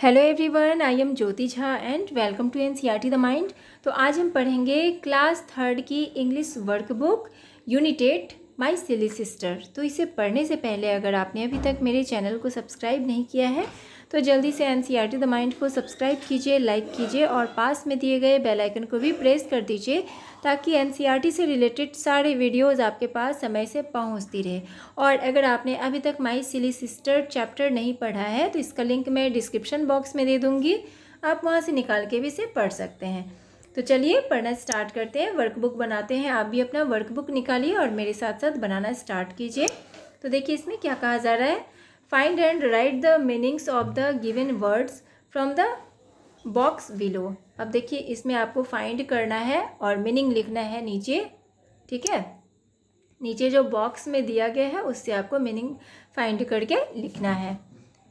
Hello everyone I am Jyoti Jha and welcome to N C R T the mind तो आज हम पढ़ेंगे class third की English workbook unit eight my silly sister तो इसे पढ़ने से पहले अगर आपने अभी तक मेरे चैनल को सब्सक्राइब नहीं किया है तो जल्दी से एन सी द माइंड को सब्सक्राइब कीजिए लाइक कीजिए और पास में दिए गए बेलाइकन को भी प्रेस कर दीजिए ताकि एन e से रिलेटेड सारे वीडियोज़ आपके पास समय से पहुँचती रहे और अगर आपने अभी तक माई सिली सिस्टर चैप्टर नहीं पढ़ा है तो इसका लिंक मैं डिस्क्रिप्शन बॉक्स में दे दूँगी आप वहाँ से निकाल के भी इसे पढ़ सकते हैं तो चलिए पढ़ना स्टार्ट करते हैं वर्कबुक बनाते हैं आप भी अपना वर्कबुक निकालिए और मेरे साथ साथ बनाना स्टार्ट कीजिए तो देखिए इसमें क्या कहा जा रहा है Find and write the meanings of the given words from the box below. अब देखिए इसमें आपको फाइंड करना है और मीनिंग लिखना है नीचे ठीक है नीचे जो बॉक्स में दिया गया है उससे आपको मीनिंग फाइंड करके लिखना है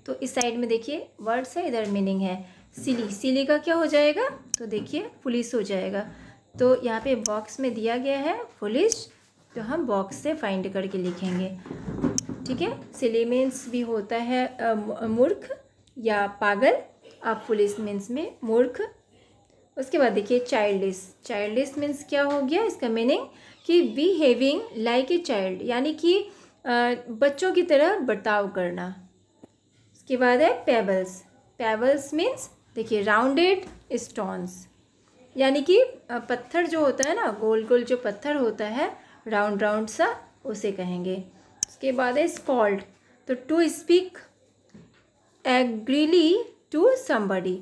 तो इस साइड में देखिए वर्ड्स है इधर मीनिंग है सिली सिली का क्या हो जाएगा तो देखिए पुलिस हो जाएगा तो यहाँ पे बॉक्स में दिया गया है पुलिस तो हम बॉक्स से फाइंड करके लिखेंगे ठीक है सिली मीन्स भी होता है मूर्ख या पागल आप फुलिस मीन्स में मूर्ख उसके बाद देखिए चाइल्ड चाइल्डिस मीन्स क्या हो गया इसका मीनिंग कि बिहेविंग लाइक ए चाइल्ड यानी कि बच्चों की तरह बर्ताव करना उसके बाद है पेबल्स पेबल्स मीन्स देखिए राउंडेड स्टोन्स यानी कि पत्थर जो होता है ना गोल गोल जो पत्थर होता है राउंड राउंड सा उसे कहेंगे उसके बाद है स्कॉल्ड तो to speak angrily to somebody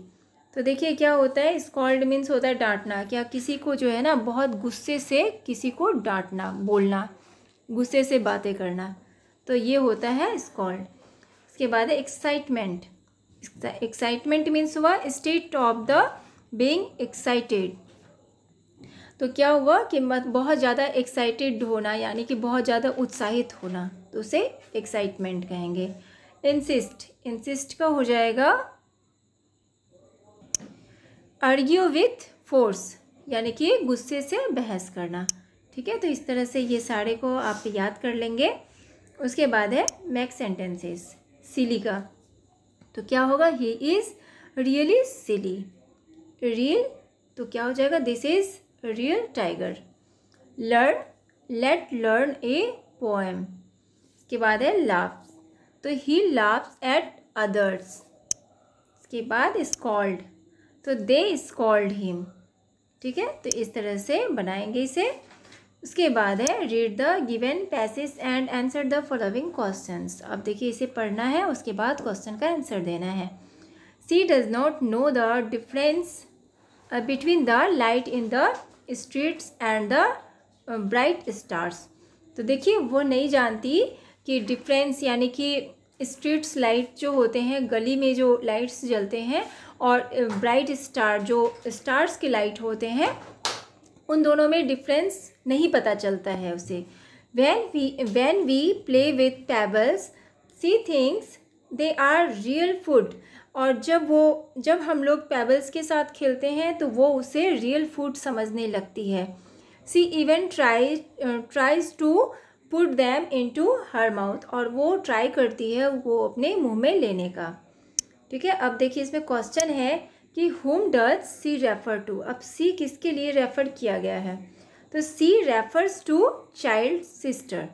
तो देखिए क्या होता है स्कॉल्ड मीन्स होता है डांटना क्या किसी को जो है ना बहुत गुस्से से किसी को डांटना बोलना गुस्से से बातें करना तो ये होता है स्कॉल्ड इसके बाद है एक्साइटमेंट एक्साइटमेंट मीन्स हुआ state of the being excited तो क्या हुआ कि मत बहुत ज़्यादा एक्साइटेड होना यानी कि बहुत ज़्यादा उत्साहित होना तो उसे एक्साइटमेंट कहेंगे इंसिस्ट इंसिस्ट का हो जाएगा अर्ग्यू विथ फोर्स यानी कि गुस्से से बहस करना ठीक है तो इस तरह से ये सारे को आप याद कर लेंगे उसके बाद है मैक सेंटेंसेस सिली का तो क्या होगा he is really silly real तो क्या हो जाएगा this is real tiger learn let learn a poem इसके बाद है लाफ्स तो ही लाफ्स एट अदर्स इसके बाद स्कॉल्ड तो दे स्कॉल्ड हिम ठीक है तो इस तरह से बनाएंगे इसे उसके बाद है read the given passage and answer the following question अब देखिए इसे पढ़ना है उसके बाद क्वेश्चन का आंसर देना है she does not know the difference between the light in the streets and the bright stars तो देखिए वो नहीं जानती कि डिफरेंस यानी कि स्ट्रीट्स लाइट जो होते हैं गली में जो लाइट्स जलते हैं और ब्राइट स्टार जो स्टार्स के लाइट होते हैं उन दोनों में डिफरेंस नहीं पता चलता है उसे when we when we play with pebbles she thinks they are real food और जब वो जब हम लोग पेबल्स के साथ खेलते हैं तो वो उसे रियल फूड समझने लगती है she even try tries to put them to her mouth और वो ट्राई करती है वो अपने मुँह में लेने का ठीक है अब देखिए इसमें क्वेश्चन है कि हुम डज सी रेफ़र टू अब सी किसके लिए रेफ़र किया गया है तो she refers to child sister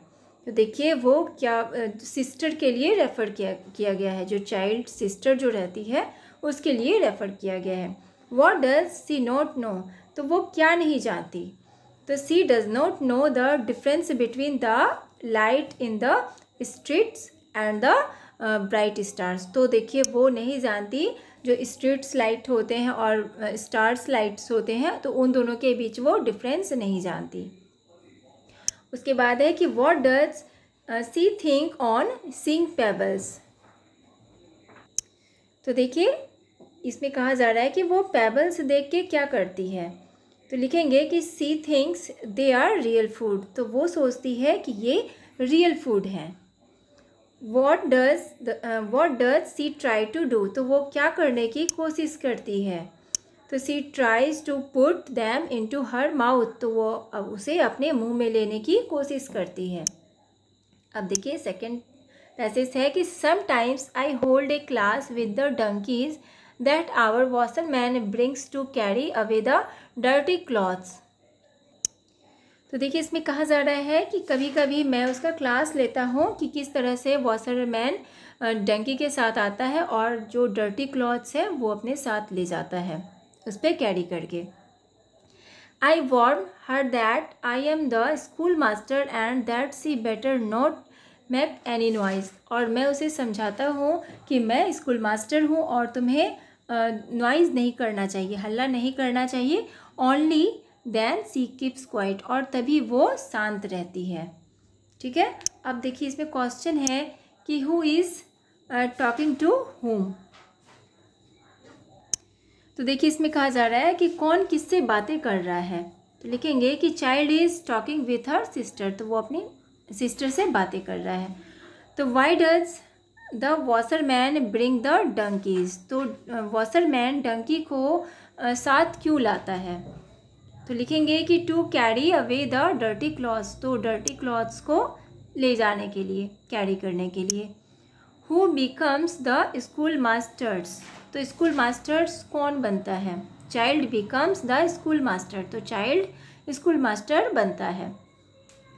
तो देखिए वो क्या सिस्टर के लिए रेफ़र किया किया गया है जो चाइल्ड सिस्टर जो रहती है उसके लिए रेफ़र किया गया है what does she not know तो वो क्या नहीं जानती तो she does not know the difference between the light in the streets and the bright stars तो देखिए वो नहीं जानती जो स्ट्रीट्स लाइट होते हैं और स्टार्स uh, लाइट्स होते हैं तो उन दोनों के बीच वो डिफरेंस नहीं जानती उसके बाद है कि what does she think on seeing pebbles तो देखिए इसमें कहा जा रहा है कि वो पेबल्स देख के क्या करती है तो लिखेंगे कि she thinks they are real food तो वो सोचती है कि ये रियल फूड है what does what does she try to do तो वो क्या करने की कोशिश करती है तो she tries to put them into her mouth तो वो उसे अपने मुंह में लेने की कोशिश करती है अब देखिए सेकेंड पैसेज है कि sometimes I hold a class with the donkeys that our washerman brings to carry away the dirty clothes. तो देखिए इसमें कहा जा रहा है कि कभी कभी मैं उसका क्लास लेता हूँ कि किस तरह से वॉशरमैन डंकी के साथ आता है और जो डर्टी क्लॉथ्स है वो अपने साथ ले जाता है उस पर कैरी करके I warm her that I am the school master and that she better not make any noise और मैं उसे समझाता हूँ कि मैं स्कूल मास्टर हूँ और तुम्हें नॉइज़ नहीं करना चाहिए हल्ला नहीं करना चाहिए only then she keeps quiet और तभी वो शांत रहती है ठीक है अब देखिए इसमें क्वेश्चन है कि who is talking to whom तो देखिए इसमें कहा जा रहा है कि कौन किससे बातें कर रहा है तो लिखेंगे कि child is talking with her sister तो वो अपनी सिस्टर से बातें कर रहा है तो why does the washerman bring the donkeys तो वॉसरमैन डंकी को साथ क्यों लाता है तो लिखेंगे कि to carry away the dirty clothes तो डर्टी क्लॉथ्स को ले जाने के लिए कैरी करने के लिए who becomes the school masters तो स्कूल मास्टर्स कौन बनता है child becomes the school master तो चाइल्ड स्कूल मास्टर बनता है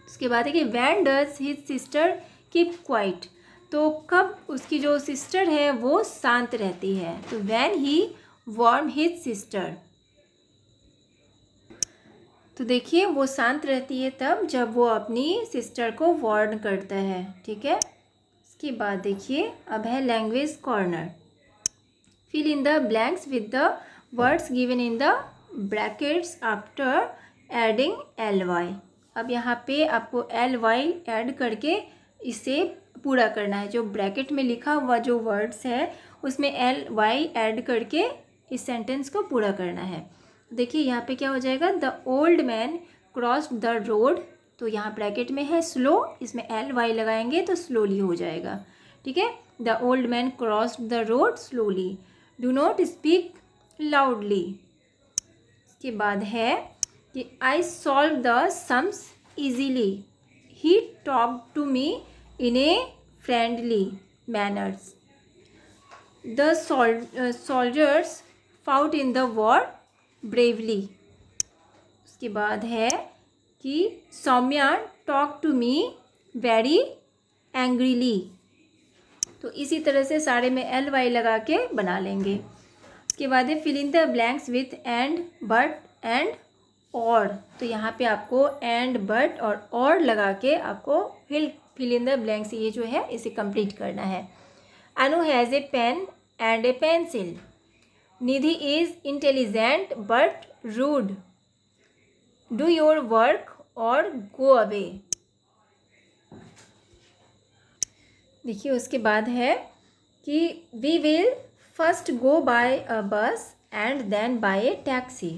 उसके बाद है कि when does his sister keep quiet तो कब उसकी जो सिस्टर है वो शांत रहती है तो when he warm his sister तो देखिए वो शांत रहती है तब जब वो अपनी सिस्टर को वार्न करता है ठीक है इसके बाद देखिए अब है language corner fill in the blanks with the words given in the brackets after adding L Y अब यहाँ पे आपको एल वाई एड करके इसे पूरा करना है जो ब्रैकेट में लिखा हुआ जो वर्ड्स है उसमें एल वाई एड करके इस सेंटेंस को पूरा करना है देखिए यहाँ पे क्या हो जाएगा the old man cross the road तो यहाँ ब्रैकेट में है स्लो इसमें एल वाई लगाएंगे तो स्लोली हो जाएगा ठीक है the old man cross the road slowly do not speak loudly इसके बाद है कि I solve the sums easily he talk to me in a friendly manners the soldiers fought in the war bravely उसके बाद है कि Saumya talk to me very angrily तो इसी तरह से सारे में एल वाई लगा के बना लेंगे उसके बाद है filling the blanks with and but and और तो यहाँ पे आपको एंड बट और और लगा के आपको fill fill in the blanks ये जो है इसे कंप्लीट करना है Anu has a pen and a pencil Nidhi is intelligent but rude do your work और गो अवे देखिए उसके बाद है कि we will first go by a bus and then by a taxi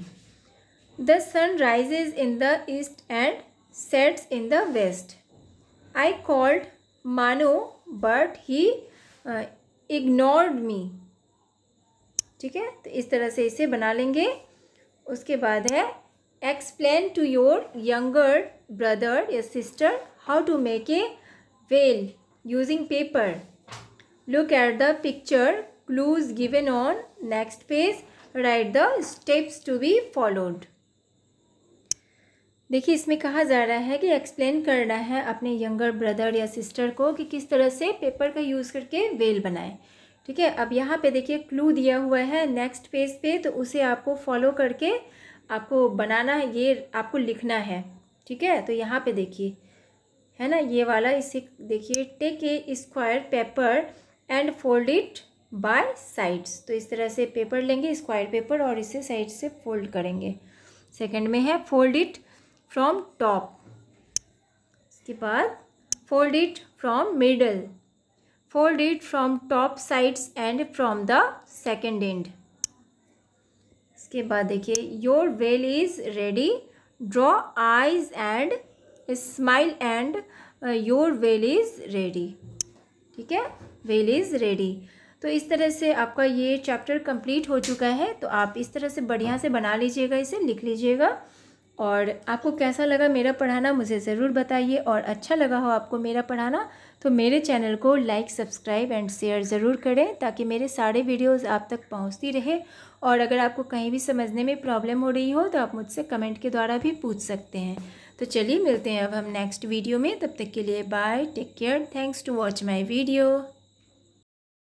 the sun rises in the east and sets in the west I called Mano but he ignored me ठीक है तो इस तरह से इसे बना लेंगे उसके बाद है explain to your younger brother या sister how to make a whale using paper look at the picture clues given on next page write the steps to be followed देखिए इसमें कहा जा रहा है कि एक्सप्लेन करना है अपने यंगर ब्रदर या सिस्टर को कि किस तरह से पेपर का यूज़ करके वेल बनाएं ठीक है अब यहाँ पे देखिए क्लू दिया हुआ है नेक्स्ट पेज पे तो उसे आपको फॉलो करके आपको बनाना है ये आपको लिखना है ठीक है तो यहाँ पे देखिए है ना ये वाला इसे देखिए take a square paper and fold it by sides तो इस तरह से पेपर लेंगे स्क्वायर पेपर और इसे साइड से फोल्ड करेंगे सेकेंड में है फोल्ड इट फ्रॉम टॉप इसके बाद fold it from middle fold it from top sides and from the second end इसके बाद देखिए your whale is ready draw eyes and smile and your whale is ready ठीक है well is ready तो इस तरह से आपका ये चैप्टर कंप्लीट हो चुका है तो आप इस तरह से बढ़िया से बना लीजिएगा इसे लिख लीजिएगा और आपको कैसा लगा मेरा पढ़ाना मुझे ज़रूर बताइए और अच्छा लगा हो आपको मेरा पढ़ाना तो मेरे चैनल को लाइक सब्सक्राइब एंड शेयर ज़रूर करें ताकि मेरे सारे वीडियोस आप तक पहुंचती रहे और अगर आपको कहीं भी समझने में प्रॉब्लम हो रही हो तो आप मुझसे कमेंट के द्वारा भी पूछ सकते हैं तो चलिए मिलते हैं अब हम नेक्स्ट वीडियो में तब तक के लिए bye take care thanks to watch my video